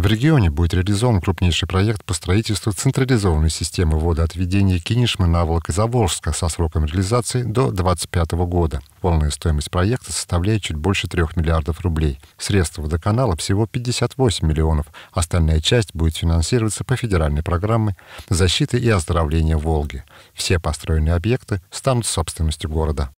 В регионе будет реализован крупнейший проект по строительству централизованной системы водоотведения Кинишмы, на и Заволжска со сроком реализации до 2025 года. Полная стоимость проекта составляет чуть больше 3 миллиардов рублей. Средства водоканала всего 58 миллионов. Остальная часть будет финансироваться по федеральной программе защиты и оздоровления Волги. Все построенные объекты станут собственностью города.